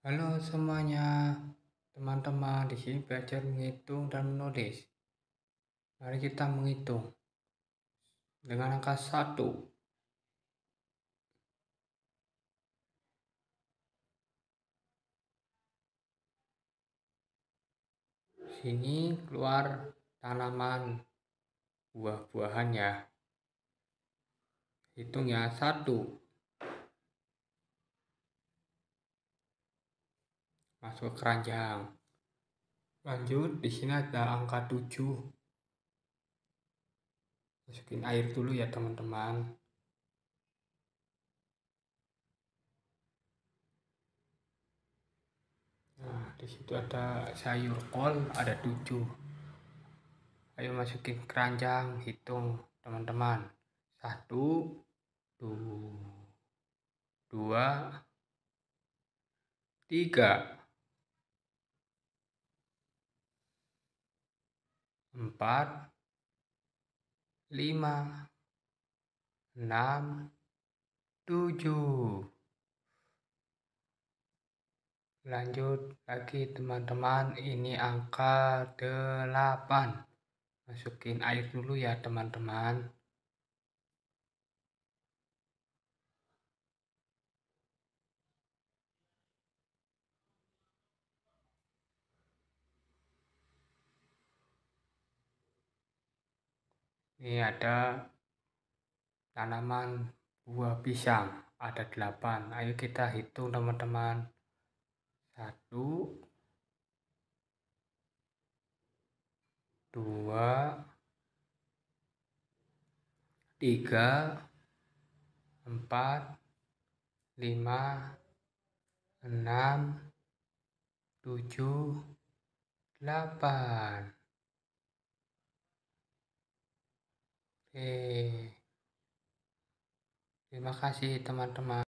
Halo semuanya, teman-teman di sini belajar menghitung dan menulis. Mari kita menghitung dengan angka 1. Sini keluar tanaman buah-buahan ya. Hitung ya, 1, masuk ke keranjang. Lanjut, di sini ada angka 7. Masukin air dulu ya teman-teman. Nah, di situ ada sayur kol, ada 7. Ayo masukin keranjang, hitung teman-teman. 1 2 dua, tiga. empat, lima, enam, tujuh. Lanjut lagi teman-teman, ini angka delapan. Masukin air dulu ya teman-teman. ini ada tanaman buah pisang ada delapan. ayo kita hitung teman-teman satu dua tiga empat lima enam tujuh delapan Oke. Terima kasih teman-teman.